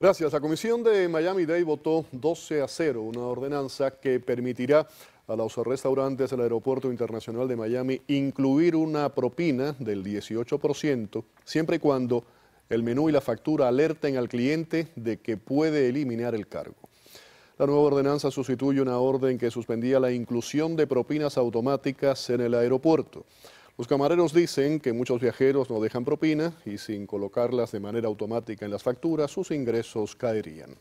Gracias. La Comisión de miami Day votó 12 a 0, una ordenanza que permitirá a los restaurantes del Aeropuerto Internacional de Miami incluir una propina del 18%, siempre y cuando el menú y la factura alerten al cliente de que puede eliminar el cargo. La nueva ordenanza sustituye una orden que suspendía la inclusión de propinas automáticas en el aeropuerto. Los camareros dicen que muchos viajeros no dejan propina y sin colocarlas de manera automática en las facturas, sus ingresos caerían.